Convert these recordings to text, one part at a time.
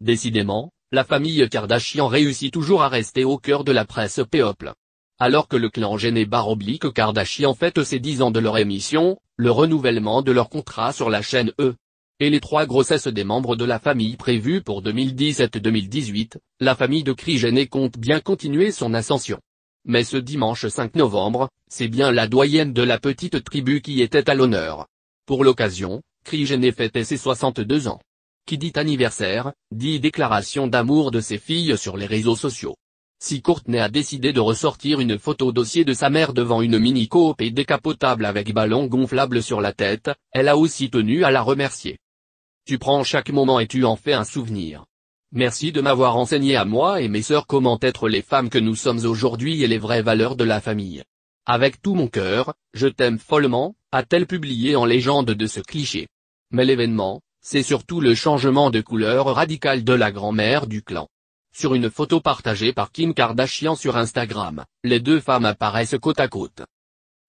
Décidément, la famille Kardashian réussit toujours à rester au cœur de la presse péople. Alors que le clan jenner oblique Kardashian fête ses 10 ans de leur émission, le renouvellement de leur contrat sur la chaîne E. Et les trois grossesses des membres de la famille prévues pour 2017-2018, la famille de Jenner compte bien continuer son ascension. Mais ce dimanche 5 novembre, c'est bien la doyenne de la petite tribu qui était à l'honneur. Pour l'occasion, Jenner fêtait ses 62 ans. Qui dit anniversaire, dit déclaration d'amour de ses filles sur les réseaux sociaux. Si Courtney a décidé de ressortir une photo dossier de sa mère devant une mini coupe et décapotable avec ballon gonflable sur la tête, elle a aussi tenu à la remercier. Tu prends chaque moment et tu en fais un souvenir. Merci de m'avoir enseigné à moi et mes sœurs comment être les femmes que nous sommes aujourd'hui et les vraies valeurs de la famille. Avec tout mon cœur, je t'aime follement, a-t-elle publié en légende de ce cliché. Mais l'événement, c'est surtout le changement de couleur radical de la grand-mère du clan. Sur une photo partagée par Kim Kardashian sur Instagram, les deux femmes apparaissent côte à côte.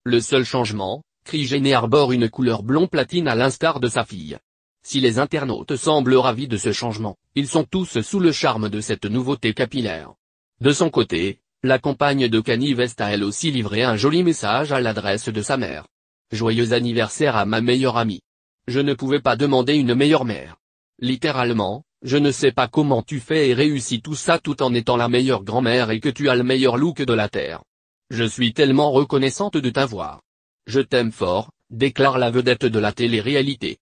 Le seul changement, Jenner arbore une couleur blond platine à l'instar de sa fille. Si les internautes semblent ravis de ce changement, ils sont tous sous le charme de cette nouveauté capillaire. De son côté, la compagne de Kanye West a elle aussi livré un joli message à l'adresse de sa mère. Joyeux anniversaire à ma meilleure amie. Je ne pouvais pas demander une meilleure mère. Littéralement, je ne sais pas comment tu fais et réussis tout ça tout en étant la meilleure grand-mère et que tu as le meilleur look de la Terre. Je suis tellement reconnaissante de t'avoir. Je t'aime fort, déclare la vedette de la télé-réalité.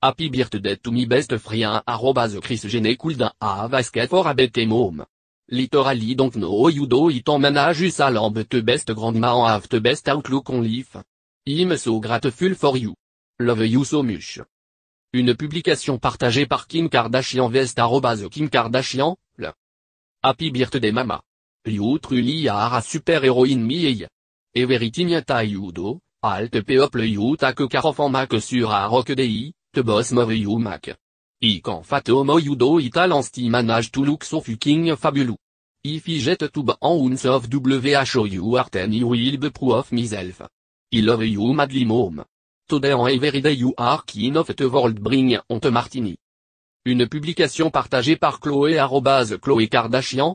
Happy birthday to me best friend arrobas Chris Gene Kulda a for a bete mom. Literally donc no you do it emmanage us a lamb best grandma have the best outlook on life. I'm so grateful for you. Love You So Much. Une publication partagée par Kim Kardashian Vest Kim Kardashian, le Happy Birthday Mama. You truly are a super héroïne mi Everything yata you do, alt people you tak of mac sur a rock Day, te boss move you mac. I can fat you do manage to look so fucking fabulous. If I jet be en ounce of who you are you will be proof myself. I love you madly mom. Today on every day you are of the world bring on to martini. Une publication partagée par Chloé, Chloé Kardashian,